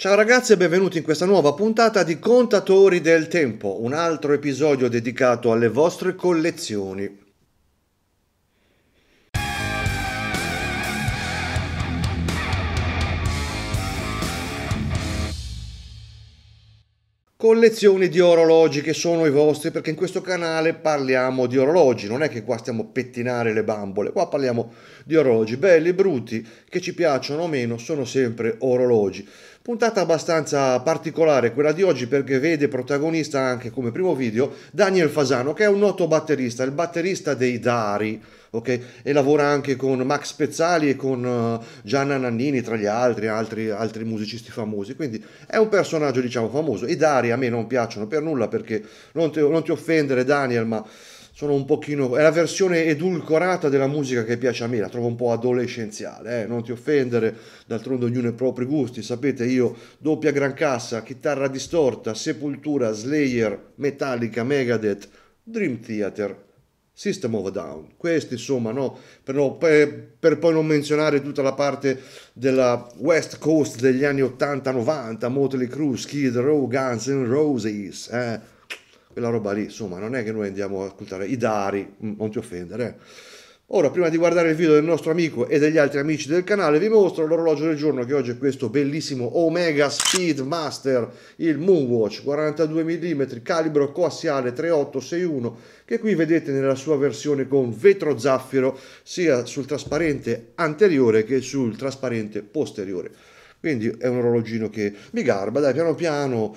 Ciao ragazzi e benvenuti in questa nuova puntata di Contatori del Tempo, un altro episodio dedicato alle vostre collezioni. Collezioni di orologi che sono i vostri perché in questo canale parliamo di orologi, non è che qua stiamo a pettinare le bambole, qua parliamo di orologi belli, brutti, che ci piacciono o meno, sono sempre orologi Puntata abbastanza particolare quella di oggi perché vede protagonista anche come primo video Daniel Fasano che è un noto batterista, il batterista dei Dari, ok? E lavora anche con Max Pezzali e con eh, Gianna Nannini tra gli altri, altri, altri musicisti famosi, quindi è un personaggio diciamo famoso. I Dari a me non piacciono per nulla perché non ti, non ti offendere Daniel ma sono un pochino... è la versione edulcorata della musica che piace a me, la trovo un po' adolescenziale, eh? non ti offendere, d'altronde ognuno ha i propri gusti, sapete io doppia gran cassa, chitarra distorta, sepoltura, Slayer, Metallica, Megadeth, Dream Theater, System of a Down. Questi insomma, no? per, no, per, per, poi non menzionare tutta la parte della West Coast degli anni 80-90, Motley Crue, Skid Row, Guns N' Roses, eh? quella roba lì, insomma, non è che noi andiamo a ascoltare i dari, mm, non ti offendere. Eh. Ora, prima di guardare il video del nostro amico e degli altri amici del canale, vi mostro l'orologio del giorno che oggi è questo bellissimo Omega Speedmaster, il Moonwatch 42 mm, calibro coassiale 3861, che qui vedete nella sua versione con vetro zaffiro sia sul trasparente anteriore che sul trasparente posteriore. Quindi è un orologino che mi garba, dai, piano piano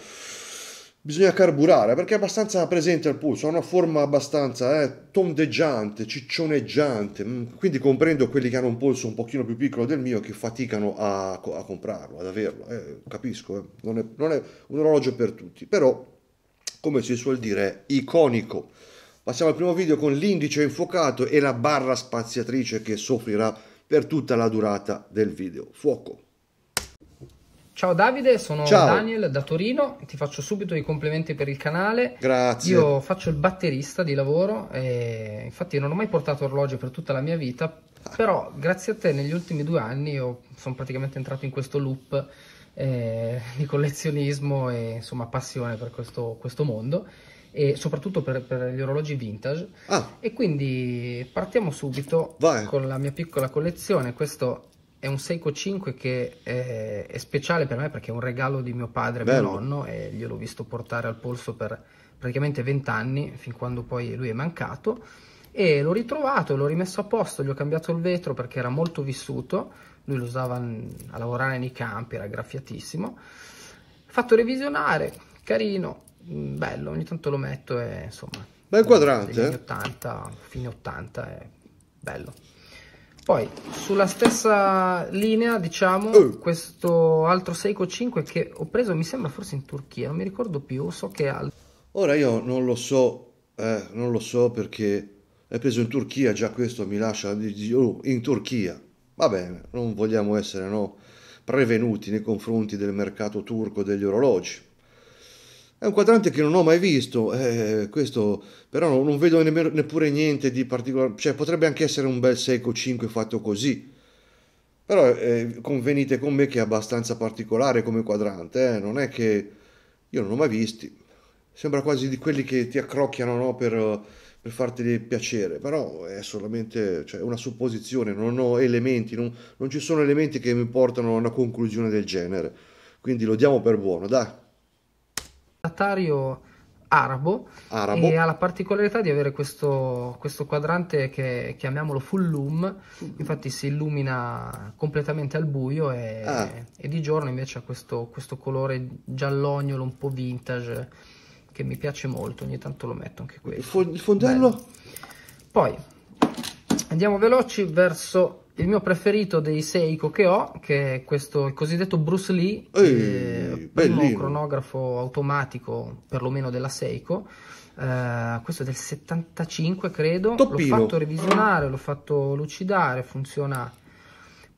bisogna carburare perché è abbastanza presente al polso, ha una forma abbastanza eh, tondeggiante, ciccioneggiante, mm, quindi comprendo quelli che hanno un polso un pochino più piccolo del mio che faticano a, a comprarlo, ad averlo, eh, capisco, eh. Non, è, non, è, un orologio per tutti, però come si suol dire è iconico. Passiamo al primo video con l'indice infuocato e la barra spaziatrice che soffrirà per tutta la durata del video. Fuoco! Ciao Davide, sono Ciao. Daniel da Torino, ti faccio subito i complimenti per il canale. Grazie. Io faccio il batterista di lavoro, e infatti non ho mai portato orologi per tutta la mia vita, però grazie a te negli ultimi due anni io sono praticamente entrato in questo loop eh, di collezionismo e insomma passione per questo, questo mondo e soprattutto per, per, gli orologi vintage. Ah. E quindi partiamo subito Vai. con la mia piccola collezione. Questo è un Seiko 5 che è, è, speciale per me perché è un regalo di mio padre e mio nonno e gliel'ho visto portare al polso per praticamente 20 anni, fin quando poi lui è mancato. E l'ho ritrovato, l'ho rimesso a posto, gli ho cambiato il vetro perché era molto vissuto, lui lo usava a lavorare nei campi, era graffiatissimo. Fatto revisionare, carino, mm, bello, ogni tanto lo metto e insomma... Bel quadrato, eh? 80, fine 80, è bello. Poi sulla stessa linea diciamo uh. questo altro Seiko 5 che ho preso mi sembra forse in Turchia, non mi ricordo più, so che altro. Ora io non lo so, eh, non lo so perché è preso in Turchia, già questo mi lascia oh, in Turchia. Va bene, non vogliamo essere no, prevenuti nei confronti del mercato turco degli orologi. È un quadrante che non ho mai visto, eh, questo, però non, vedo nemmeno, neppure niente di particolare, cioè potrebbe anche essere un bel Seiko 5 fatto così, però eh, convenite con me che è abbastanza particolare come quadrante, eh? non è che io non ho mai visti, sembra quasi di quelli che ti accrocchiano no? per, per farti piacere, però è solamente cioè, una supposizione, non ho elementi, non, non ci sono elementi che mi portano a una conclusione del genere, quindi lo diamo per buono, dai planetario arabo, arabo, e ha la particolarità di avere questo, questo quadrante che chiamiamolo full loom, infatti si illumina completamente al buio e, ah. e di giorno invece ha questo, questo colore giallognolo un po' vintage che mi piace molto, ogni tanto lo metto anche questo. Il, fondello? Bello. Poi andiamo veloci verso il mio preferito dei Seiko che ho, che è questo, il cosiddetto Bruce Lee, il primo cronografo automatico, perlomeno della Seiko, Uh, questo è del 75 credo l'ho fatto revisionare l'ho fatto lucidare funziona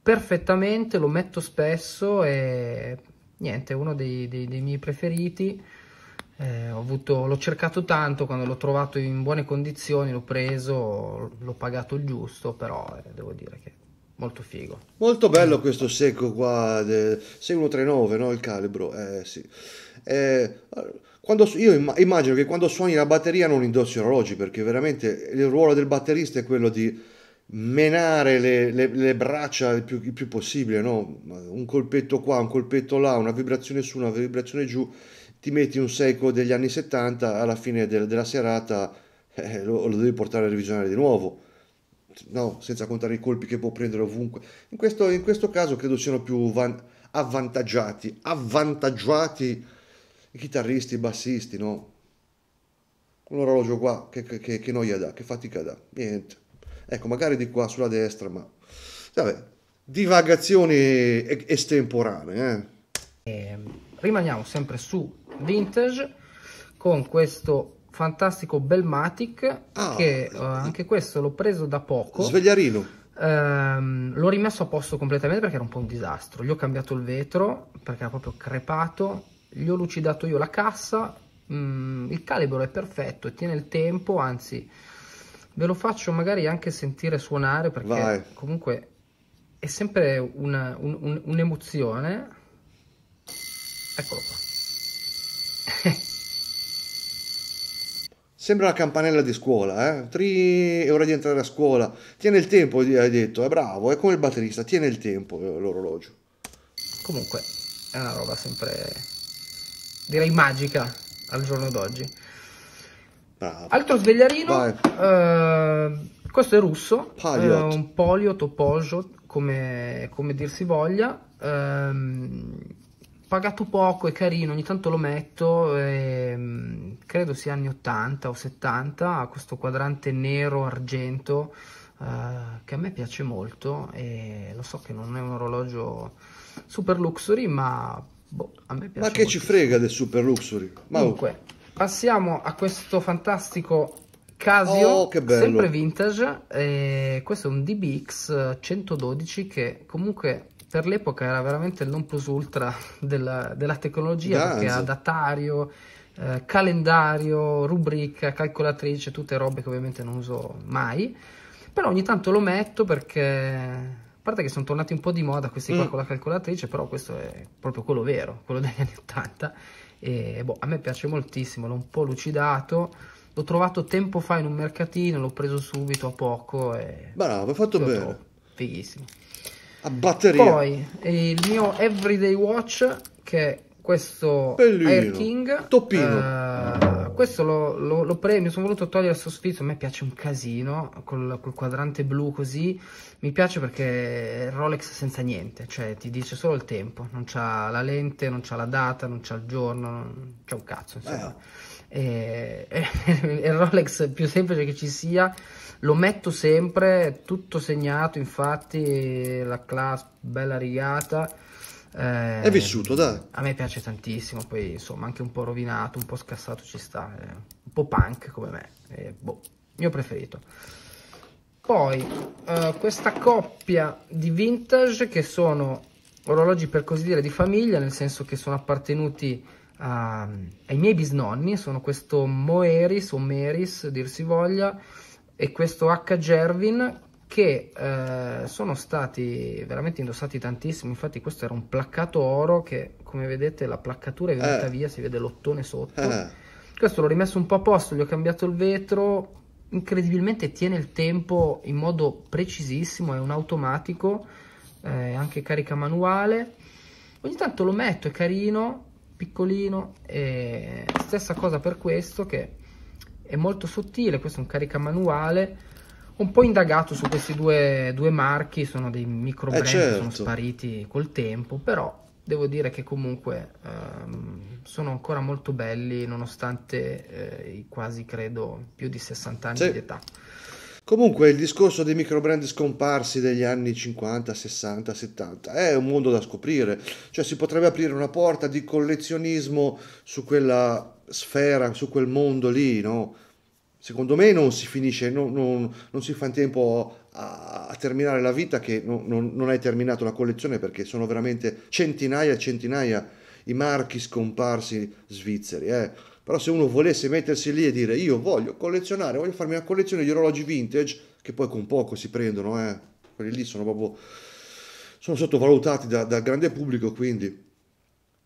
perfettamente lo metto spesso e niente è uno dei, dei, dei miei preferiti eh, l'ho cercato tanto quando l'ho trovato in buone condizioni l'ho preso l'ho pagato il giusto però eh, devo dire che molto figo. Molto bello questo secco qua, 6139, no? Il calibro, eh sì. Eh, quando, io immagino che quando suoni la batteria non indossi orologi, perché veramente il ruolo del batterista è quello di menare le, le, le braccia il più, il più possibile, no? Un colpetto qua, un colpetto là, una vibrazione su, una vibrazione giù, ti metti un secco degli anni 70, alla fine de, della serata eh, lo, lo devi portare a revisionare di nuovo no, senza contare i colpi che può prendere ovunque. In questo, in questo caso credo siano più van- avvantaggiati, avvantaggiati i chitarristi, i bassisti, no? Un orologio qua che, che, che noia dà, che fatica dà, niente. Ecco, magari di qua sulla destra, ma... Vabbè, divagazioni estemporanee. Eh? Ehm, rimaniamo sempre su vintage con questo fantastico Belmatic ah, che eh, anche questo l'ho preso da poco svegliarino ehm, l'ho rimesso a posto completamente perché era un po' un disastro gli ho cambiato il vetro perché era proprio crepato gli ho lucidato io la cassa mm, il calibro è perfetto e tiene il tempo anzi ve lo faccio magari anche sentire suonare perché Vai. comunque è sempre un'emozione un, un, un eccolo qua Sembra la campanella di scuola, eh? Tri, è ora di entrare a scuola. Tiene il tempo, hai detto, è bravo, è come il batterista, tiene il tempo eh, l'orologio. Comunque, è una roba sempre, direi, magica al giorno d'oggi. Bravo. Altro svegliarino, eh, questo è russo, eh, un polio, topojo, come, come dir si voglia. Eh, pagato poco, è carino, ogni tanto lo metto, ehm, credo sia anni 80 o 70, ha questo quadrante nero-argento eh, che a me piace molto e lo so che non è un orologio super luxury ma boh, a me piace Ma che molto. ci frega del super luxury? Ma Comunque, passiamo a questo fantastico Casio, oh, sempre vintage, eh, questo è un DBX 112 che comunque per l'epoca era veramente il non plus ultra della, della tecnologia Danza. perché ha datario, eh, calendario, rubrica, calcolatrice, tutte robe che ovviamente non uso mai, però ogni tanto lo metto perché a parte che sono tornati un po' di moda questi qua mm. con la calcolatrice, però questo è proprio quello vero, quello degli anni 80 e boh, a me piace moltissimo, l'ho un po' lucidato, l'ho trovato tempo fa in un mercatino, l'ho preso subito a poco e... Bravo, hai fatto bene. Fighissimo a batteria. Poi il mio Everyday Watch che è questo Bellino. Air King. Toppino. Eh, questo lo, lo, lo, premio, sono voluto togliere il soffitto, a me piace un casino, col, col, quadrante blu così, mi piace perché è Rolex senza niente, cioè ti dice solo il tempo, non c'ha la lente, non c'ha la data, non c'ha il giorno, non c'è un cazzo insomma. Beh eh, è il Rolex più semplice che ci sia lo metto sempre tutto segnato infatti la clasp bella rigata eh, è vissuto dai a me piace tantissimo poi insomma anche un po' rovinato un po' scassato ci sta eh, un po' punk come me eh, boh, mio preferito poi eh, questa coppia di vintage che sono orologi per così dire di famiglia nel senso che sono appartenuti a, ehm, ai miei bisnonni, sono questo Moeris o Meris dir si voglia e questo H. Gervin che eh, sono stati veramente indossati tantissimo, infatti questo era un placcato oro che come vedete la placcatura è venuta uh. via, si vede l'ottone sotto. Uh. Questo l'ho rimesso un po' a posto, gli ho cambiato il vetro, incredibilmente tiene il tempo in modo precisissimo, è un automatico, eh, anche carica manuale. Ogni tanto lo metto, è carino, piccolino e stessa cosa per questo che è molto sottile, questo è un carica manuale un po' indagato su questi due, due marchi, sono dei micro brand eh certo. sono spariti col tempo, però devo dire che comunque ehm, sono ancora molto belli nonostante eh, i quasi credo più di 60 anni sì. di età. Comunque il discorso dei microbrand scomparsi degli anni 50, 60, 70 è un mondo da scoprire, cioè si potrebbe aprire una porta di collezionismo su quella sfera, su quel mondo lì, no? Secondo me non si finisce, non, non, non si fa in tempo a, a, terminare la vita che non, non hai terminato la collezione perché sono veramente centinaia e centinaia i marchi scomparsi svizzeri. Eh? Però se uno volesse mettersi lì e dire io voglio collezionare, voglio farmi una collezione di orologi vintage, che poi con poco si prendono, eh, quelli lì sono proprio sono sottovalutati dal da grande pubblico, quindi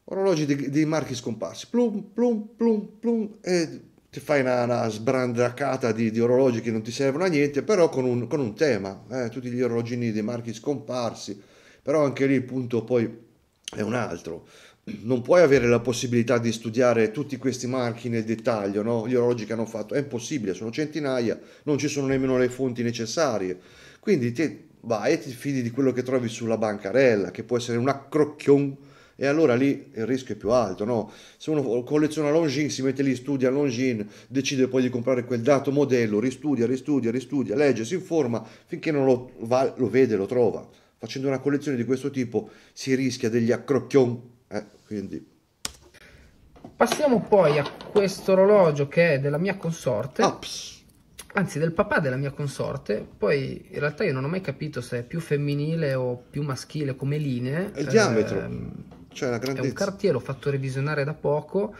orologi dei marchi scomparsi, plum, plum, plum, plum, e ti fai una, una sbrandracata di, di, orologi che non ti servono a niente, però con un, con un tema, eh, tutti gli orologini dei marchi scomparsi, però anche lì il punto poi è un altro, non puoi avere la possibilità di studiare tutti questi marchi nel dettaglio, no? gli orologi che hanno fatto, è impossibile, sono centinaia, non ci sono nemmeno le fonti necessarie. Quindi ti vai e ti fidi di quello che trovi sulla bancarella, che può essere un accrocchion, e allora lì il rischio è più alto, no? Se uno colleziona Longines, si mette lì, studia Longines, decide poi di comprare quel dato modello, ristudia, ristudia, ristudia, legge, si informa, finché non lo, va, lo vede, lo trova. Facendo una collezione di questo tipo si rischia degli accrocchion quindi... Passiamo poi a questo orologio che è della mia consorte. Ops. Anzi, del papà della mia consorte. Poi in realtà io non ho mai capito se è più femminile o più maschile come linee. Il eh, diametro, cioè la grandezza. È un cartier, l'ho fatto revisionare da poco,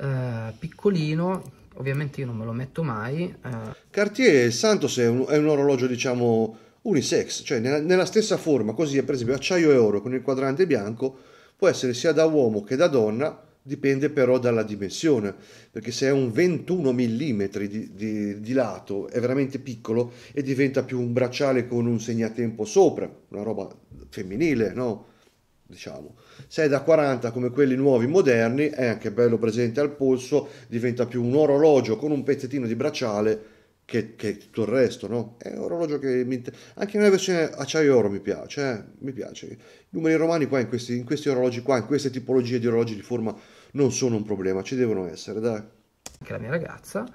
eh, piccolino. Ovviamente io non me lo metto mai. Eh. Cartier Santos è un, è un orologio, diciamo, unisex, cioè nella, nella stessa forma, così è per esempio acciaio e oro con il quadrante bianco può essere sia da uomo che da donna, dipende però dalla dimensione, perché se è un 21 mm di, di, di, lato è veramente piccolo e diventa più un bracciale con un segnatempo sopra, una roba femminile, no? Diciamo. Se è da 40 come quelli nuovi moderni, è anche bello presente al polso, diventa più un orologio con un pezzettino di bracciale che, che, tutto il resto, no? È un orologio che mi inter... anche nella versione acciaio oro mi piace, eh? mi piace. I numeri romani qua in questi, in questi, orologi qua, in queste tipologie di orologi di forma non sono un problema, ci devono essere, dai. Anche la mia ragazza,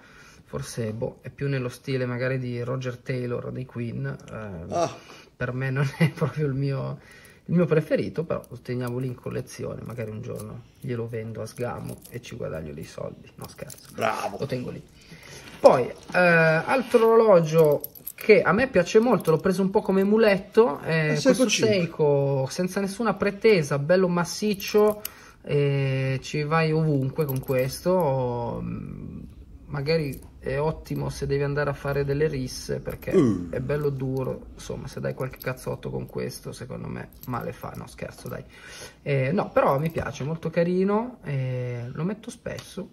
forse boh, è più nello stile magari di Roger Taylor dei Queen, eh, ah. per me non è proprio il mio, il mio preferito, però lo teniamo lì in collezione, magari un giorno glielo vendo a sgamo e ci guadagno dei soldi, no scherzo, Bravo. lo tengo lì. Poi, eh, altro orologio che a me piace molto, l'ho preso un po' come muletto, è eh, eh, Seiko questo 5. Seiko senza nessuna pretesa, bello massiccio, eh, ci vai ovunque con questo, mm, magari è ottimo se devi andare a fare delle risse perché mm. è bello duro, insomma se dai qualche cazzotto con questo secondo me male fa, no scherzo dai, eh, no però mi piace, molto carino, eh, lo metto spesso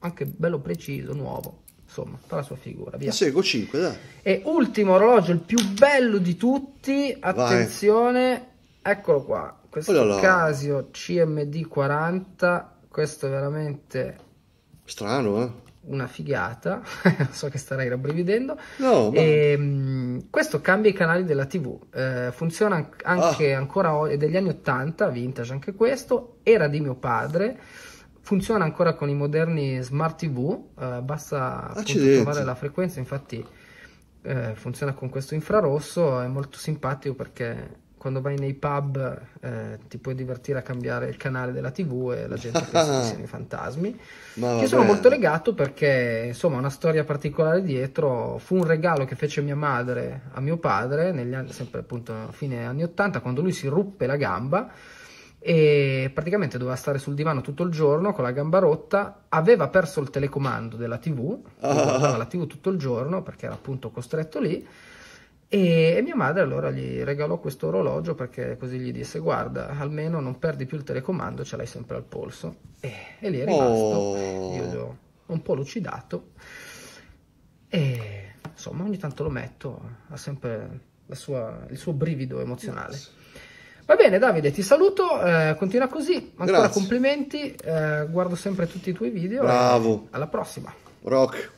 anche bello preciso, nuovo. Insomma, fa la sua figura. Via. Seguo 5, dai. E ultimo orologio, il più bello di tutti. Attenzione, Vai. eccolo qua. Questo oh là là. Casio CMD40. Questo è veramente strano, eh? Una figata. so che starei rabbrividendo. No, ma... e, ehm, mh, questo cambia i canali della TV. Eh, funziona anche ah. ancora, è degli anni 80, vintage anche questo. Era di mio padre funziona ancora con i moderni smart tv eh, basta trovare la frequenza infatti eh, funziona con questo infrarosso è molto simpatico perché quando vai nei pub eh, ti puoi divertire a cambiare il canale della tv e la gente pensa che siano i fantasmi io sono molto legato perché insomma una storia particolare dietro fu un regalo che fece mia madre a mio padre negli anni sempre appunto a fine anni 80 quando lui si ruppe la gamba e praticamente doveva stare sul divano tutto il giorno con la gamba rotta, aveva perso il telecomando della TV, ah. guardava la TV tutto il giorno perché era appunto costretto lì e, e, mia madre allora gli regalò questo orologio perché così gli disse guarda almeno non perdi più il telecomando, ce l'hai sempre al polso e, e lì è rimasto, oh. io l'ho un po' lucidato e insomma ogni tanto lo metto, ha sempre sua, il suo brivido emozionale. Va bene Davide, ti saluto, eh, continua così, ancora Grazie. complimenti, eh, guardo sempre tutti i tuoi video. Bravo. alla prossima. Rock.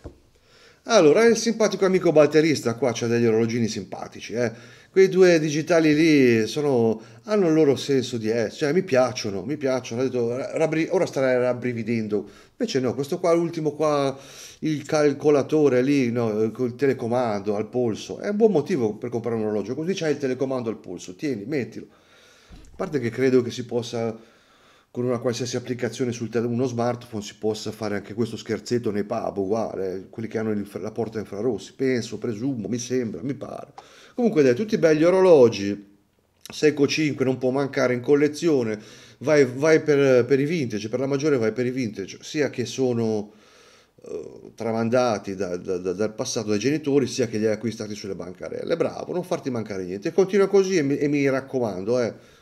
Allora, il simpatico amico batterista qua c'ha degli orologini simpatici, eh. Quei due digitali lì sono, hanno il loro senso di essere, eh, cioè mi piacciono, mi piacciono. Ho detto, ora starei rabbrividendo. Invece no, questo qua, l'ultimo qua, il calcolatore lì, no, col telecomando al polso, è un buon motivo per comprare un orologio, così c'hai il telecomando al polso, tieni, mettilo parte che credo che si possa con una qualsiasi applicazione su tel- uno smartphone si possa fare anche questo scherzetto nei pub uguale, quelli che hanno il, la porta infrarossi, penso, presumo, mi sembra, mi pare. Comunque dai, tutti belli orologi, Seco 5 non può mancare in collezione, vai, vai per, per, i vintage, per la maggiore vai per i vintage, sia che sono eh, tramandati da, da, da, dal passato dai genitori, sia che li hai acquistati sulle bancarelle. Bravo, non farti mancare niente. Continua così e mi, e mi raccomando, eh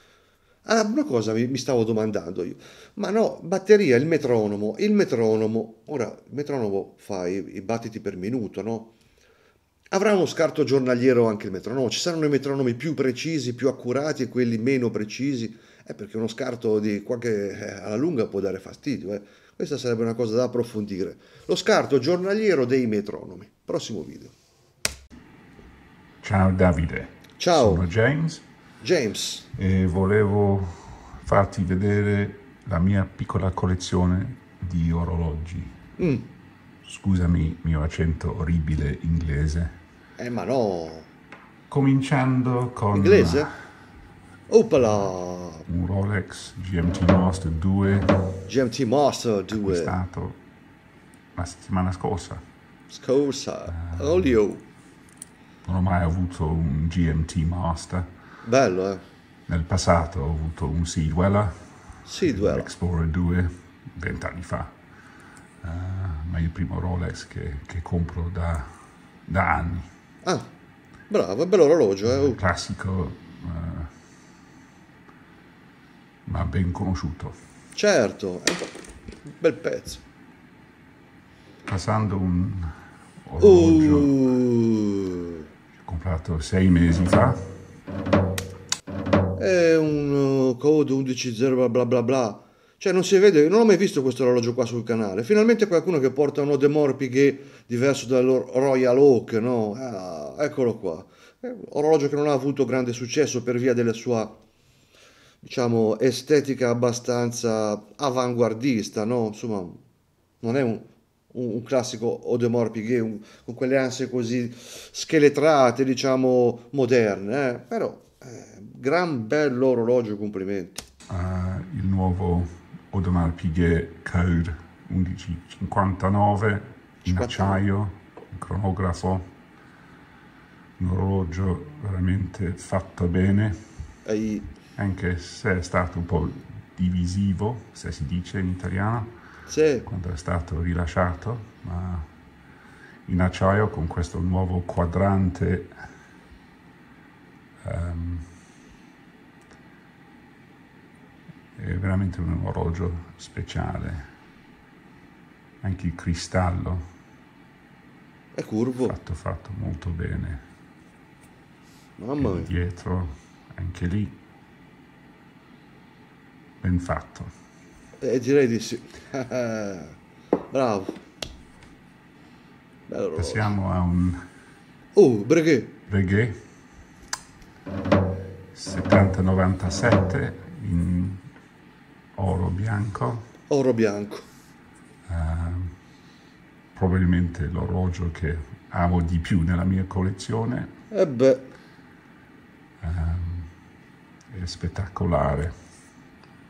Ah, una cosa mi, stavo domandando io. Ma no, batteria, il metronomo, il metronomo, ora il metronomo fa i, i battiti per minuto, no? Avrà uno scarto giornaliero anche il metronomo, ci saranno i metronomi più precisi, più accurati e quelli meno precisi, eh, perché uno scarto di qualche, eh, alla lunga può dare fastidio, eh. questa sarebbe una cosa da approfondire. Lo scarto giornaliero dei metronomi, prossimo video. Ciao Davide, Ciao. sono James James. E volevo farti vedere la mia piccola collezione di orologi. Mm. Scusami mio accento orribile inglese. Eh ma no. Cominciando con... Inglese? Opala! Un Rolex GMT Master 2. GMT Master 2. È stato la settimana scorsa. Scorsa. Uh, Olio. Non ho mai avuto un GMT Master Bello, eh. Nel passato ho avuto un Sidwella. Sidwella. Explorer 2, vent'anni fa. Uh, ma il primo Rolex che, che compro da, da, anni. Ah, bravo, è bello orologio. Eh. Uh. Classico, uh, ma ben conosciuto. Certo, un bel pezzo. Passando un orologio uh. comprato sei mesi fa è un uh, code 110 bla bla bla Cioè non si vede, non ho mai visto questo orologio qua sul canale. Finalmente qualcuno che porta uno De Morpighe diverso dal Royal Oak, no? Ah, eccolo qua. È un orologio che non ha avuto grande successo per via della sua, diciamo, estetica abbastanza avanguardista, no? Insomma, non è un, un, classico Audemars Piguet un, con quelle ansie così scheletrate, diciamo moderne, eh? però eh, gran bello orologio, complimenti. Uh, il nuovo Audemars Piguet Code 1159 in 50. acciaio, un cronografo, un orologio veramente fatto bene, Ehi. anche se è stato un po' divisivo, se si dice in italiano, sì. quando è stato rilasciato, ma in acciaio con questo nuovo quadrante um, è veramente un orologio speciale anche il cristallo è curvo fatto fatto molto bene mamma mia e dietro anche lì ben fatto eh, direi di sì bravo Bello passiamo a un oh breguet breguet 7097 in oro bianco. Oro bianco. Uh, probabilmente l'orologio che amo di più nella mia collezione. E eh beh. Uh, è spettacolare.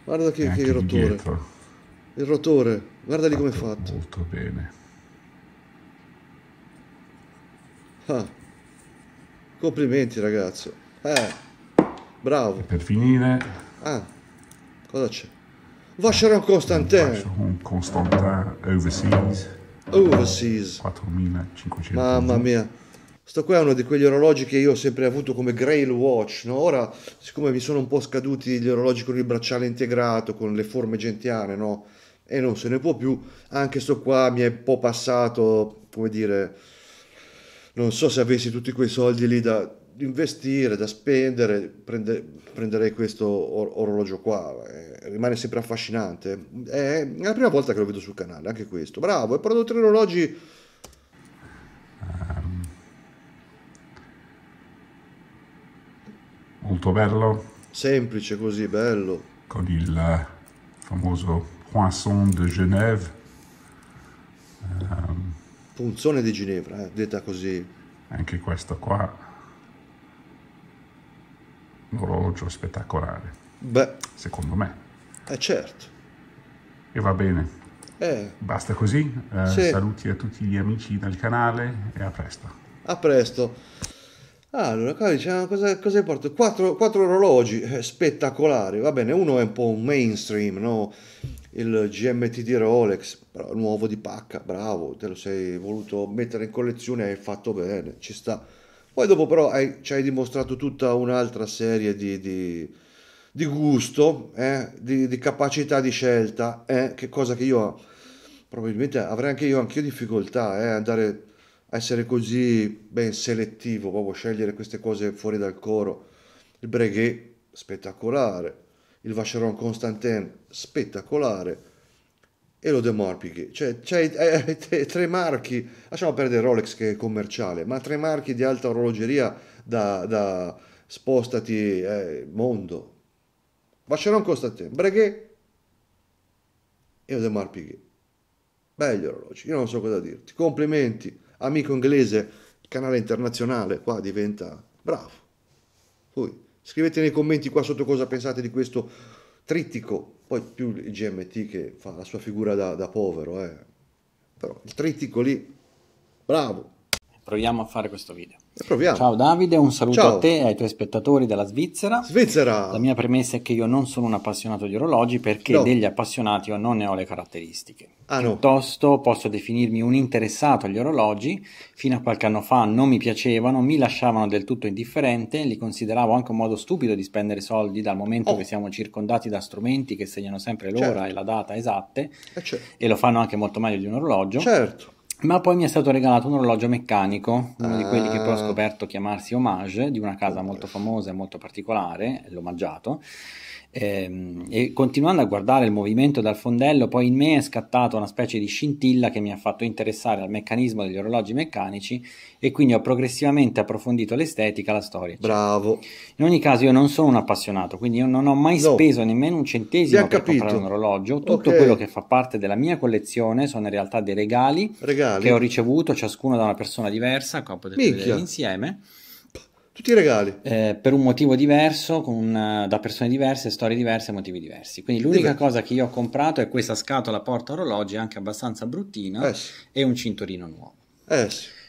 Guarda che, che rotore. Indietro. Il rotore, guardali come è fatto. Molto bene. Ah. Complimenti ragazzo. Eh, bravo. E per finire... Ah, cosa c'è? Vacheron Constantin. Vacheron Constantin Overseas. Overseas. 4500. Mamma mia. Sto qua è uno di quegli orologi che io ho sempre avuto come Grail Watch, no? Ora, siccome mi sono un po' scaduti gli orologi con il bracciale integrato, con le forme gentiane, no? E non se ne può più, anche sto qua mi è un po' passato, come dire, non so se avessi tutti quei soldi lì da, investire, da spendere, prende, prenderei questo or- orologio qua, eh, rimane sempre affascinante. È, è, la prima volta che lo vedo sul canale, anche questo. Bravo, hai prodotto tre orologi. Um, molto bello. Semplice così, bello. Con il famoso poisson de Genève. Um, Punzone di Ginevra, eh, detta così. Anche questo qua un orologio spettacolare. Beh. Secondo me. Eh certo. E va bene. Eh. Basta così. Eh, sì. Saluti a tutti gli amici del canale e a presto. A presto. Allora, qua diciamo cosa, cosa porto? Quattro, quattro orologi eh, spettacolari, va bene, uno è un po' un mainstream, no? il GMT di Rolex, nuovo di pacca, bravo, te lo sei voluto mettere in collezione hai fatto bene, ci sta. Poi dopo però hai, ci hai dimostrato tutta un'altra serie di, di, di gusto, eh, di, di, capacità di scelta, eh, che cosa che io probabilmente avrei anche io, anche io difficoltà eh, andare a essere così ben selettivo, proprio scegliere queste cose fuori dal coro. Il Breguet, spettacolare. Il Vacheron Constantin, spettacolare e lo demorpichi. Cioè, c'hai eh, tre marchi, lasciamo perdere Rolex che è commerciale, ma tre marchi di alta orologeria da, da spostati eh, mondo. Vacheron costa a te, Breguet e lo demorpichi. Belli orologi, io non so cosa dirti. Complimenti, amico inglese, canale internazionale, qua diventa bravo. Poi scrivete nei commenti qua sotto cosa pensate di questo trittico poi più il GMT che fa la sua figura da, da povero, eh. però il trittico lì, bravo. Proviamo a fare questo video proviamo. Ciao Davide, un saluto Ciao. a te e ai tuoi spettatori dalla Svizzera. Svizzera! La mia premessa è che io non sono un appassionato di orologi perché no. degli appassionati io non ne ho le caratteristiche. Ah, no. Piuttosto posso definirmi un interessato agli orologi, fino a qualche anno fa non mi piacevano, mi lasciavano del tutto indifferente, li consideravo anche un modo stupido di spendere soldi dal momento oh. che siamo circondati da strumenti che segnano sempre l'ora certo. e la data esatte eh, certo. e lo fanno anche molto meglio di un orologio. Certo ma poi mi è stato regalato un orologio meccanico, uno ah. di quelli che poi ho ah. scoperto chiamarsi Homage, di una casa molto famosa e molto particolare, l'ho omaggiato. Ehm, e continuando a guardare il movimento dal fondello, poi in me è scattata una specie di scintilla che mi ha fatto interessare al meccanismo degli orologi meccanici e quindi ho progressivamente approfondito l'estetica, la storia. Eccetera. Bravo. In ogni caso io non sono un appassionato, quindi io non ho mai no. speso nemmeno un centesimo per capito. comprare un orologio. Tutto okay. quello che fa parte della mia collezione sono in realtà dei regali, regali. che ho ricevuto ciascuno da una persona diversa, che ho potuto Minchia. vedere insieme. Tutti i regali. Eh, per un motivo diverso, una, eh, da persone diverse, storie diverse, motivi diversi. Quindi l'unica Diverso. cosa che io ho comprato è questa scatola porta orologi, anche abbastanza bruttina, Eh e un cinturino nuovo. Eh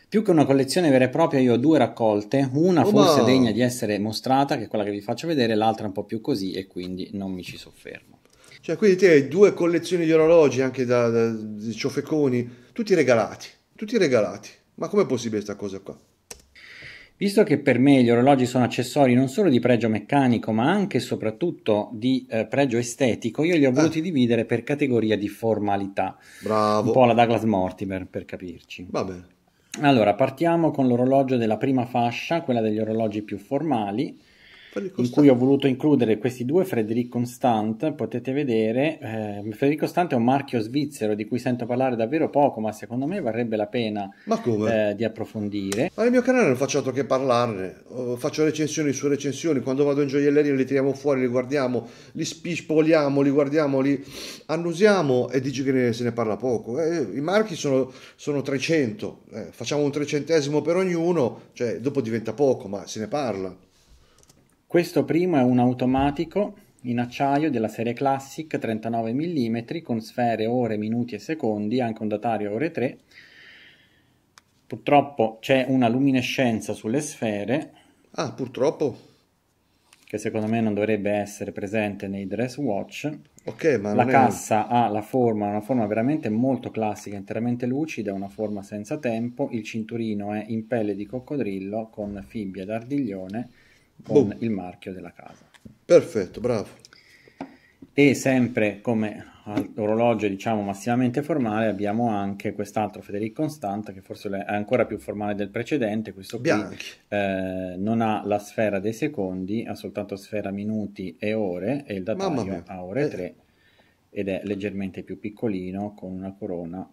Più che una collezione vera e propria, io ho due raccolte, una Oh, forse ma- degna di essere mostrata, che è quella che vi faccio vedere, l'altra un po' più così e quindi non mi ci soffermo. Cioè, quindi te hai due collezioni di orologi, anche da, da di ciofeconi, tutti regalati, tutti regalati. Ma com'è possibile questa cosa qua? Visto che per me gli orologi sono accessori non solo di pregio meccanico, ma anche e soprattutto di eh, pregio estetico, io li ho voluti eh. dividere per categoria di formalità. Bravo. Un po' la Douglas Mortimer, per capirci. Vabbè. Allora, partiamo con l'orologio della prima fascia, quella degli orologi più formali in cui ho voluto includere questi due Frederic Constant, potete vedere, eh, Frederic Constant è un marchio svizzero di cui sento parlare davvero poco, ma secondo me varrebbe la pena eh, di approfondire. Ma nel mio canale non faccio altro che parlarne, faccio recensioni su recensioni, quando vado in gioielleria li tiriamo fuori, li guardiamo, li spispoliamo, li guardiamo, li annusiamo e dici che ne, se ne parla poco. Eh, I marchi sono, sono 300, eh, facciamo un trecentesimo per ognuno, cioè dopo diventa poco, ma se ne parla. Questo primo è un automatico in acciaio della serie Classic 39 mm con sfere ore, minuti e secondi, anche un datario ore 3. Purtroppo c'è una luminescenza sulle sfere. Ah, purtroppo? Che secondo me non dovrebbe essere presente nei dress watch. Ok, ma la cassa è... ha la forma, una forma veramente molto classica, interamente lucida, una forma senza tempo. Il cinturino è in pelle di coccodrillo con fibbia d'ardiglione con Boom. il marchio della casa. Perfetto, bravo. E sempre come orologio diciamo massimamente formale abbiamo anche quest'altro Federico Constante, che forse è ancora più formale del precedente questo qui eh, non ha la sfera dei secondi ha soltanto sfera minuti e ore e il datario ha ore 3 eh. ed è leggermente più piccolino con una corona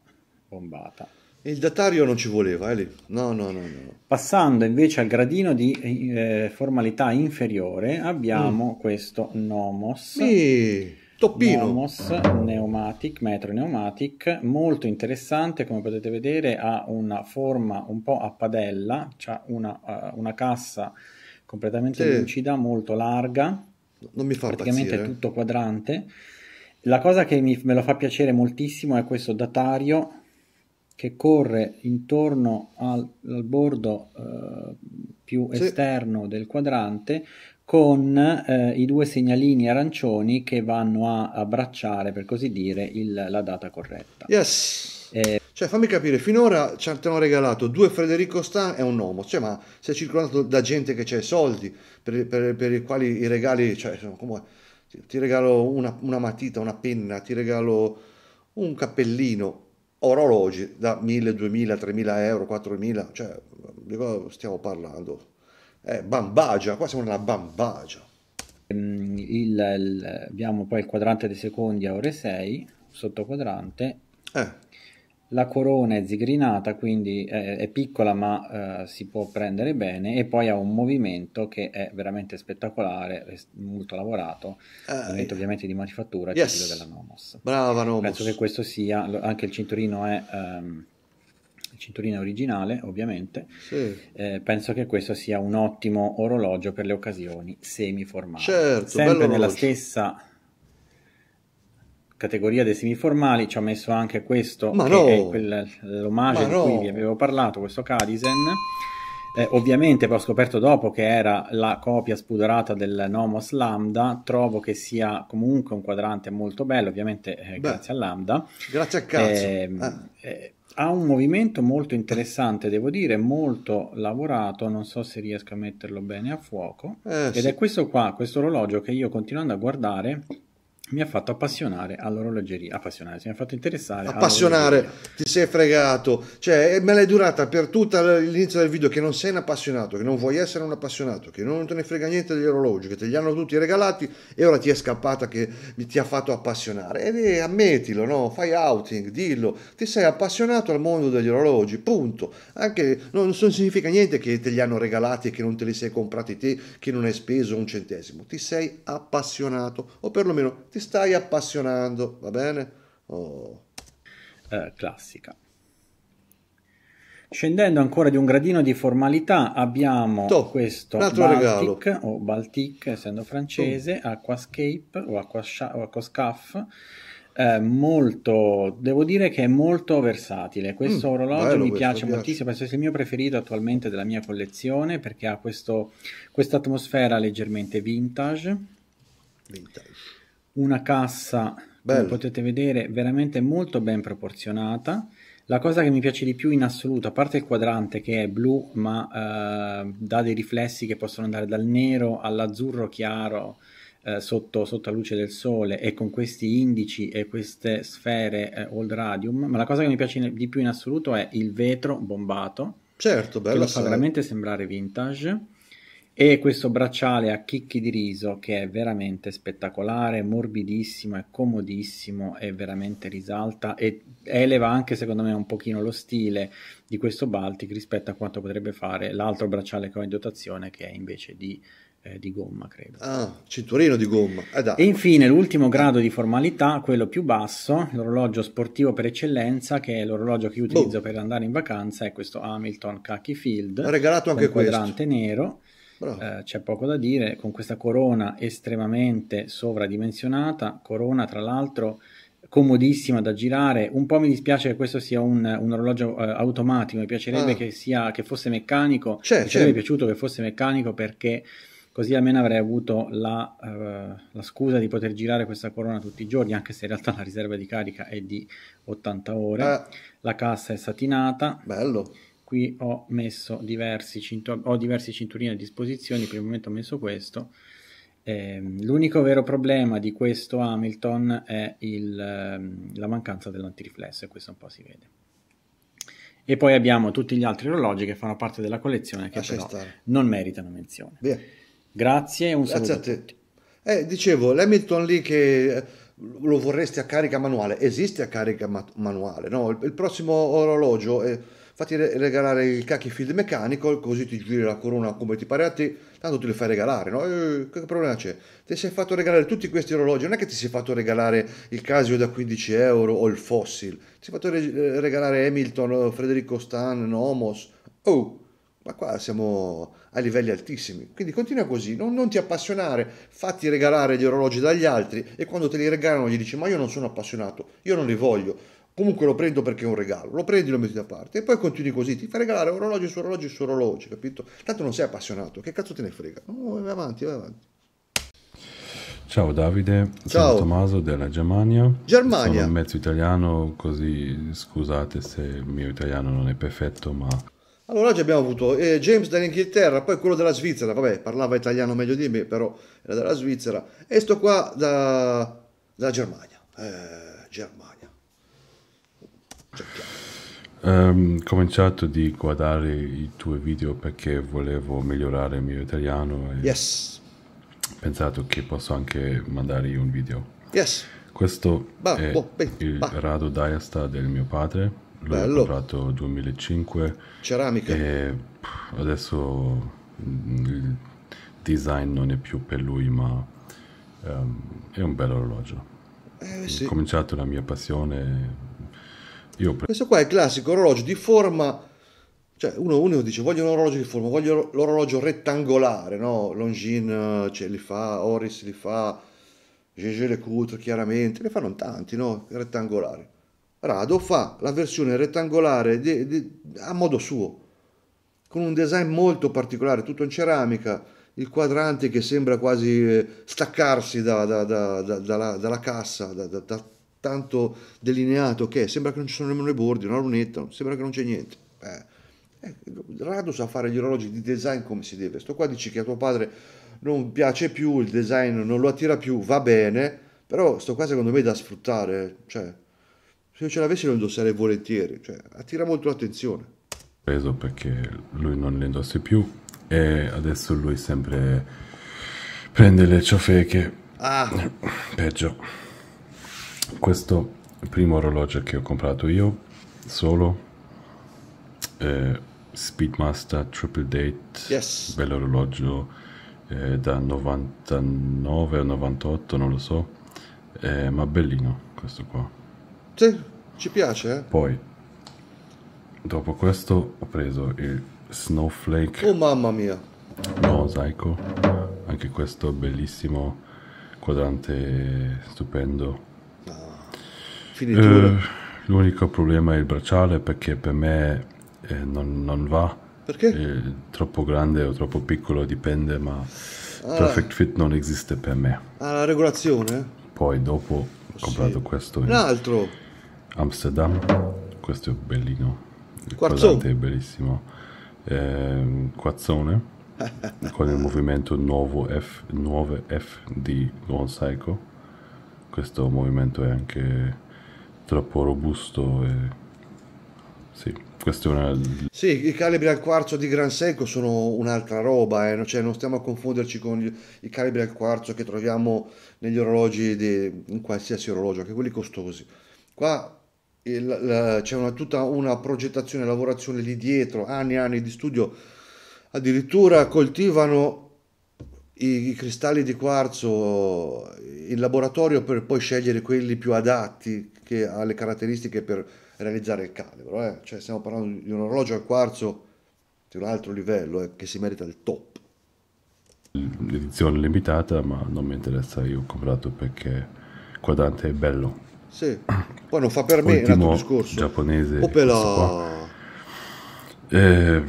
bombata e il datario non ci voleva, eh, lì. No, no, no, no. Passando invece al gradino di eh, formalità inferiore, abbiamo mm. questo Nomos. Sì. Toppino. Nomos Pneumatic, Metro Pneumatic, molto interessante, come potete vedere ha una forma un po' a padella, ha una, eh, una, cassa completamente sì. lucida, molto larga, non mi fa praticamente pazzire. tutto quadrante. La cosa che mi, me lo fa piacere moltissimo è questo datario che corre intorno al, al bordo eh, più sì. esterno del quadrante con eh, i due segnalini arancioni che vanno a abbracciare, per così dire, il, la data corretta. Yes. Eh, cioè, fammi capire, finora ci hanno regalato due Federico Stan e un uomo, cioè, ma sei circolato da gente che c'è soldi, per, per, per, i quali i regali, cioè, come, ti regalo una, una matita, una penna, ti regalo un cappellino, orologi da 1000, 2000, 3000 euro, 4000, cioè di cosa stiamo parlando? È bambagia, qua siamo nella bambagia. Ehm, il, il, abbiamo poi il quadrante dei secondi a ore 6, sotto quadrante. Eh la corona è zigrinata, quindi è, eh, è piccola ma eh, si può prendere bene e poi ha un movimento che è veramente spettacolare, molto lavorato, uh, movimento eh. ovviamente di manifattura, yes. quello della Nomos. Brava Nomos. Penso che questo sia, anche il cinturino è... Um, il cinturino originale ovviamente sì. eh, penso che questo sia un ottimo orologio per le occasioni semiformali certo, sempre nella stessa categoria dei semiformali ci ho messo anche questo Ma no. che è quel, eh, l'omaggio Ma di no. cui vi avevo parlato, questo Cadisen. Eh, ovviamente poi ho scoperto dopo che era la copia spudorata del Nomos Lambda, trovo che sia comunque un quadrante molto bello, ovviamente eh, Beh, grazie a Lambda. Grazie a cazzo. Ehm, eh, ah. ha un movimento molto interessante, devo dire, molto lavorato, non so se riesco a metterlo bene a fuoco. Eh, Ed sì. è questo qua, questo orologio che io continuando a guardare mi ha fatto appassionare all'orologeria, appassionare, mi ha fatto interessare. Appassionare, ti sei fregato, cioè me l'hai durata per tutto l'inizio del video che non sei un appassionato, che non vuoi essere un appassionato, che non te ne frega niente degli orologi, che te li hanno tutti regalati e ora ti è scappata che ti ha fatto appassionare. E ammettilo, no? fai outing, dillo, ti sei appassionato al mondo degli orologi, punto. Anche non, non significa niente che te li hanno regalati e che non te li sei comprati te, che non hai speso un centesimo, ti sei appassionato o perlomeno ti stai appassionando, va bene? Oh. Eh, classica. Scendendo ancora di un gradino di formalità abbiamo Toh, questo Baltic o Baltic essendo francese, oh. Aquascape o, Aquasha, o Aquascaf, eh, molto, devo dire che è molto versatile. Questo mm, orologio bello, mi questo, piace, piace moltissimo, penso sia il mio preferito attualmente della mia collezione perché ha questa atmosfera leggermente vintage. Vintage una cassa, Bello. come potete vedere, veramente molto ben proporzionata. La cosa che mi piace di più in assoluto, a parte il quadrante che è blu ma eh, dà dei riflessi che possono andare dal nero all'azzurro chiaro eh, sotto, sotto, la luce del sole e con questi indici e queste sfere eh, old radium, ma la cosa che mi piace di più in assoluto è il vetro bombato. Certo, bello. Che lo fa veramente sembrare vintage e questo bracciale a chicchi di riso che è veramente spettacolare, morbidissimo e comodissimo e veramente risalta e eleva anche secondo me un pochino lo stile di questo Baltic rispetto a quanto potrebbe fare l'altro bracciale che ho in dotazione che è invece di eh, di gomma, credo. Ah, cinturino di gomma. Eh, e infine l'ultimo grado di formalità, quello più basso, l'orologio sportivo per eccellenza, che è l'orologio che io utilizzo oh. per andare in vacanza, è questo Hamilton Khaki Field. Ho regalato anche questo. quadrante nero. Eh, c'è poco da dire, con questa corona estremamente sovradimensionata, corona tra l'altro comodissima da girare, un po' mi dispiace che questo sia un, un orologio eh, automatico, mi piacerebbe ah. che, sia, che, fosse meccanico, c'è, certo, mi sarebbe certo. piaciuto che fosse meccanico perché così almeno avrei avuto la, eh, la, scusa di poter girare questa corona tutti i giorni, anche se in realtà la riserva di carica è di 80 ore, Beh. Ah. la cassa è satinata. Bello qui ho messo diversi, cintur- ho diversi cinturini a disposizione, per il momento ho messo questo. Eh, l'unico vero problema di questo Hamilton è il, ehm, la mancanza dell'antiriflesso e questo un po' si vede. E poi abbiamo tutti gli altri orologi che fanno parte della collezione che però non meritano menzione. Via. Grazie, un Grazie saluto a, te. A eh, dicevo, l'Hamilton lì che eh, lo vorresti a carica manuale, esiste a carica ma- manuale, no? il, il, prossimo orologio... È fatti regalare il Kaki Field meccanico così ti giri la corona come ti pare a te, tanto te le fai regalare, no? E, eh, che problema c'è? Ti sei fatto regalare tutti questi orologi, non è che ti sei fatto regalare il Casio da 15 euro o il Fossil, ti sei fatto re- regalare Hamilton, Federico Stan, Nomos, oh! Ma qua siamo a livelli altissimi. Quindi continua così, non, non, ti appassionare, fatti regalare gli orologi dagli altri e quando te li regalano gli dici ma io non sono appassionato, io non li voglio comunque lo prendo perché è un regalo, lo prendi e lo metti da parte e poi continui così, ti fai regalare orologi su orologi su orologi, capito? Tanto non sei appassionato, che cazzo te ne frega? No, vai avanti, vai avanti. Ciao Davide, Ciao. sono Tommaso della Germania. Germania. Sono mezzo italiano, così scusate se il mio italiano non è perfetto, ma... Allora oggi abbiamo avuto eh, James dall'Inghilterra, poi quello della Svizzera, vabbè parlava italiano meglio di me, però era della Svizzera, e sto qua da... dalla Germania. Eh, Germania. Ehm, ho um, cominciato di guardare i tuoi video perché volevo migliorare il mio italiano e yes. pensato che posso anche mandare un video. Yes. Questo bah, è boh, beh, il bah. rado Diasta del mio padre. L'ho Bello. comprato nel 2005. Ceramica. E adesso mm, il design non è più per lui, ma um, è un bel orologio. Eh, sì. Ho cominciato la mia passione io... Questo qua è il classico orologio di forma, cioè uno, uno dice voglio un orologio di forma, voglio l'orologio rettangolare, no? Longines eh, ce li fa, Oris li fa, Gégé Le Coutre chiaramente, ne fanno tanti, no? Rettangolari. Rado fa la versione rettangolare di, di, a modo suo, con un design molto particolare, tutto in ceramica, il quadrante che sembra quasi eh, staccarsi da, da, da, dalla, dalla, cassa, da, tanto delineato che sembra che non ci sono nemmeno i bordi, una lunetta, sembra che non c'è niente. Eh, eh, Rado sa fare gli orologi di design come si deve. Sto qua dici che a tuo padre non piace più, il design non lo attira più, va bene, però sto qua secondo me è da sfruttare, cioè se ce l'avessi lo indosserei volentieri, cioè, attira molto l'attenzione. Preso perché lui non le indossi più e adesso lui sempre prende le ciofeche. Ah. Peggio questo primo orologio che ho comprato io solo eh, Speedmaster Triple Date yes. orologio eh, da 99 o 98 non lo so eh, ma bellino questo qua sì, ci piace eh? poi dopo questo ho preso il Snowflake oh mamma mia mosaico anche questo bellissimo quadrante stupendo eh, l'unico problema è il bracciale perché per me eh, non, non, va. Perché? È eh, troppo grande o troppo piccolo, dipende, ma ah, Perfect Fit non esiste per me. Ah, la regolazione? Poi dopo ho sì. comprato questo. Un altro? Amsterdam, questo è bellino. Il è bellissimo. Eh, quazzone con il movimento nuovo F, 9F di Lone Psycho. Questo movimento è anche troppo robusto e... Sì, questo è una... Sì, i calibri al quarzo di Gran Seco sono un'altra roba, eh? cioè, non stiamo a confonderci con gli... i calibri al quarzo che troviamo negli orologi, di... in qualsiasi orologio, anche quelli costosi. Qua il, la, c'è una, tutta una progettazione, lavorazione lì dietro, anni e anni di studio, addirittura coltivano i, i cristalli di quarzo in laboratorio per poi scegliere quelli più adatti che alle caratteristiche per realizzare il calibro. Eh? Cioè stiamo parlando di un orologio al quarzo di un altro livello eh, che si merita il top. L'edizione limitata, ma non mi interessa, io ho comprato perché il quadrante è bello. Sì, poi non fa per me, Ultimo è un altro discorso. giapponese. Opela. Eh,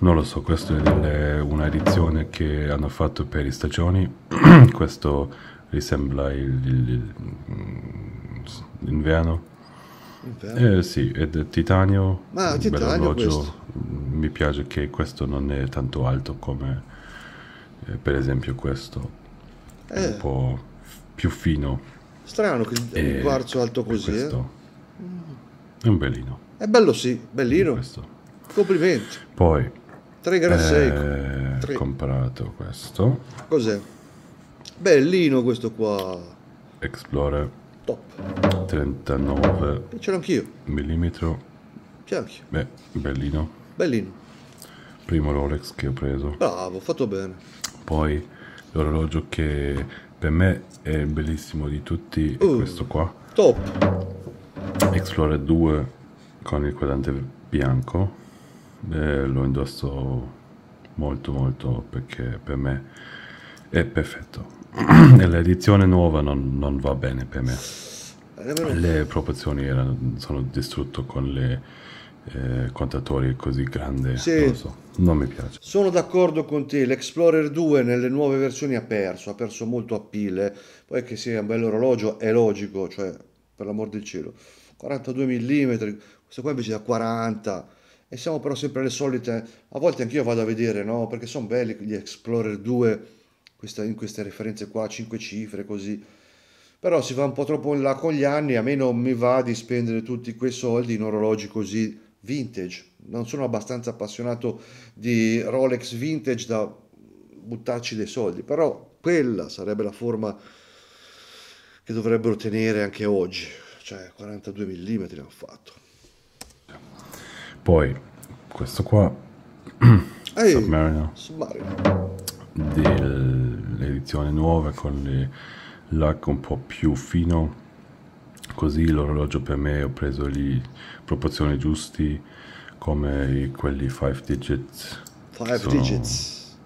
non lo so, questa è una edizione che hanno fatto per le stagioni, questo risembla mm, l'inverno. Eh, sì, è del titanio, Ma un bel orologio, mm, mi piace che questo non è tanto alto come eh, per esempio questo, eh. un po' più fino. Strano che e, eh, un quarzo alto così. È, mm. Eh. è un bellino. È bello sì, bellino. Complimenti. Poi 3 secco. Ho comprato questo. Cos'è? Bellino questo qua. Explore Top. 39. Ce l'ho anch'io. Millimetro. Ce l'ho anch'io. Beh, bellino. Bellino. Primo Rolex che ho preso. Bravo, fatto bene. Poi l'orologio che per me è il bellissimo di tutti uh, questo qua. Top. Explore 2 con il quadrante bianco eh, lo indosso molto molto perché per me è perfetto e l'edizione nuova non, non, va bene per me eh, le proporzioni erano, sono distrutte con le eh, contatori così grandi sì. non, so, non mi piace sono d'accordo con te l'Explorer 2 nelle nuove versioni ha perso ha perso molto a pile eh. poi che sia un bello orologio è logico cioè per l'amor del cielo 42 mm questo qua invece da 40 e siamo però sempre le solite, a volte anch'io vado a vedere, no? Perché sono belli gli Explorer 2, questa, in queste referenze qua, 5 cifre, così. Però si va un po' troppo in là con gli anni, a me non mi va di spendere tutti quei soldi in orologi così vintage. Non sono abbastanza appassionato di Rolex vintage da buttarci dei soldi, però quella sarebbe la forma che dovrebbero tenere anche oggi. Cioè 42 mm l'hanno fatto poi questo qua Ehi, Submariner, Submariner. dell'edizione nuova con le lac un po' più fino così l'orologio per me ho preso le proporzioni giusti come quelli 5 digits 5 digits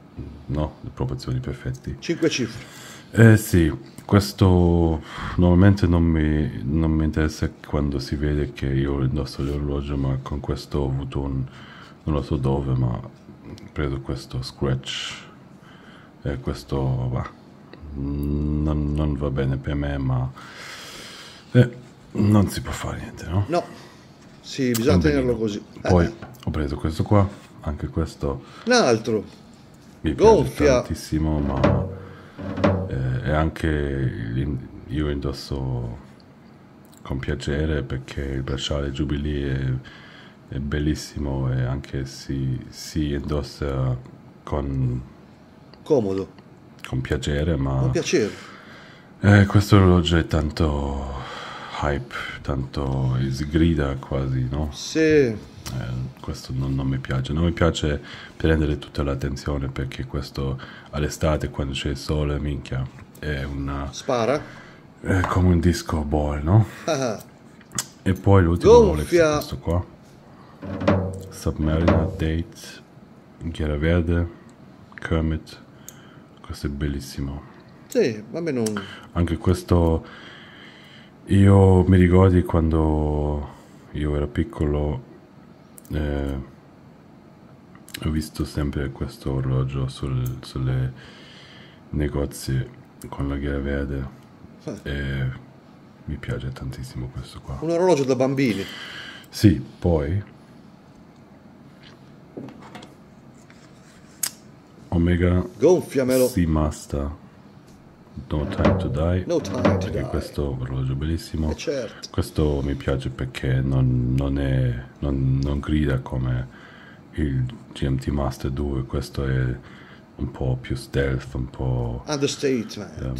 no, le proporzioni perfette 5 cifre eh sì, questo normalmente non mi, non mi interessa quando si vede che io indosso l'orologio, ma con questo ho avuto un... non lo so dove, ma ho preso questo scratch e questo va, non, non va bene per me, ma eh, non si può fare niente, no? No, sì, bisogna tenerlo così. Poi eh. ho preso questo qua, anche questo. Un altro. Mi Gonfia. piace tantissimo, ma e anche io indosso con piacere perché il bracciale Jubilee è, è bellissimo e anche si, si indossa con comodo con piacere ma con piacere eh, questo orologio è tanto hype tanto sgrida quasi no? sì eh, questo non, non, mi piace non mi piace prendere tutta l'attenzione perché questo all'estate quando c'è il sole minchia è una... Spara. È come un disco ball, no? e poi l'ultimo Gonfia. Rolex questo qua. Submariner, Date, Verde, Kermit. Questo è bellissimo. Sì, vabbè non... Anche questo... Io mi ricordo quando io ero piccolo... Eh, ho visto sempre questo orologio sul, sulle negozi con la ghiera verde e mi piace tantissimo questo qua. Un orologio da bambini. Sì, poi Omega Gonfiamelo. Seamaster No Time to Die. No time to perché die. questo orologio bellissimo. Eh certo. Questo mi piace perché non, non, è, non, non grida come il GMT Master 2, questo è un po' più stealth, un po'... Understatement. Um,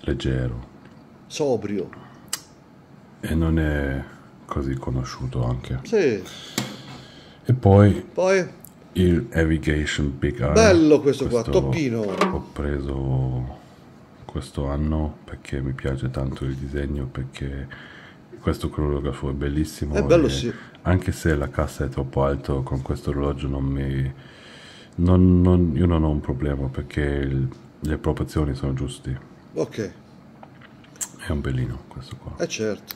leggero. Sobrio. E non è così conosciuto anche. Sì. E poi... Poi? Il Navigation Big Eye. Bello questo, questo qua, toppino. Ho preso questo anno perché mi piace tanto il disegno, perché questo cronografo è bellissimo. È bello, sì. Anche se la cassa è troppo alta, con questo orologio non mi non, non, io non ho un problema perché il, le proporzioni sono giuste. Ok. È un bellino questo qua. Eh certo.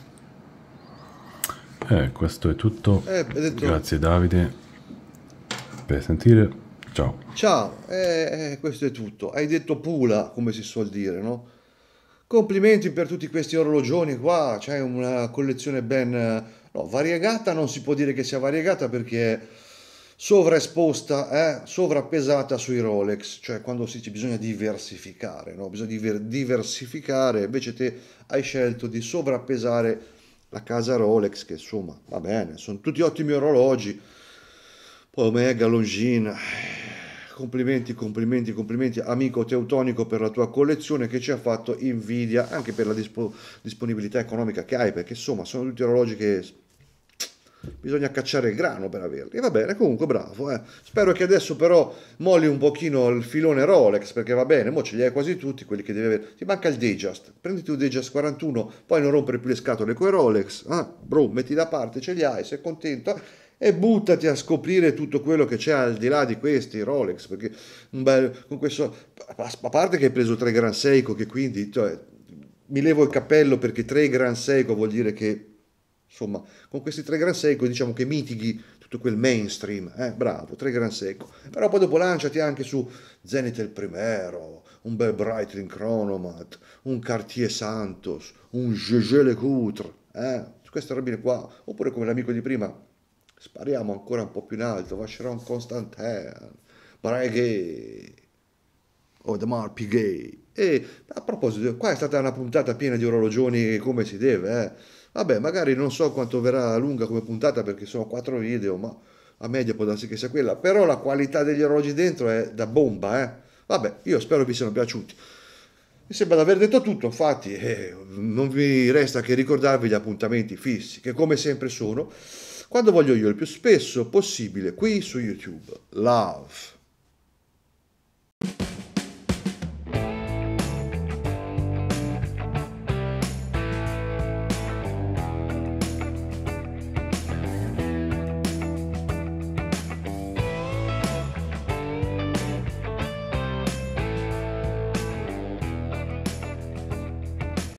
Eh, questo è tutto. Eh, detto... Grazie Davide per sentire. Ciao. Ciao, eh, eh, questo è tutto. Hai detto pula, come si suol dire, no? Complimenti per tutti questi orologioni qua, c'è una collezione ben eh, no, variegata, non si può dire che sia variegata perché sovraesposta, eh, sovrappesata sui Rolex, cioè quando si dice bisogna diversificare, no? bisogna diver- diversificare, invece te hai scelto di sovrappesare la casa Rolex, che insomma va bene, sono tutti ottimi orologi, poi Omega, Longina, complimenti, complimenti, complimenti amico teutonico per la tua collezione che ci ha fatto invidia anche per la dispo- disponibilità economica che hai, perché insomma sono tutti orologi che bisogna cacciare il grano per averli. E va bene, comunque bravo. Eh. Spero che adesso però molli un pochino il filone Rolex, perché va bene, mo ce li hai quasi tutti quelli che devi avere. Ti manca il Dejust prenditi un Dejust 41, poi non rompere più le scatole con i Rolex. Ah, eh. bro, metti da parte, ce li hai, sei contento eh. e buttati a scoprire tutto quello che c'è al di là di questi Rolex, perché beh, con questo, a parte che hai preso tre Gran Seiko, che quindi cioè, mi levo il cappello perché tre Gran Seiko vuol dire che Insomma, con questi tre gran secco diciamo che mitighi tutto quel mainstream, eh? bravo, tre gran secco. Però poi dopo lanciati anche su Zenith il Primero, un bel Breitling Chronomat, un Cartier Santos, un Gégé Lecoutre, eh? queste robine qua, oppure come l'amico di prima, spariamo ancora un po' più in alto, Vacheron Constantin, Breguet, Audemars Piguet. E a proposito, qua è stata una puntata piena di orologioni come si deve, eh? Vabbè, magari non so quanto verrà lunga come puntata perché sono quattro video, ma a media può darsi che sia quella. Però la qualità degli orologi dentro è da bomba, eh. Vabbè, io spero vi siano piaciuti. Mi sembra di aver detto tutto, infatti eh, non vi resta che ricordarvi gli appuntamenti fissi, che come sempre sono, quando voglio io, il più spesso possibile, qui su YouTube. Love.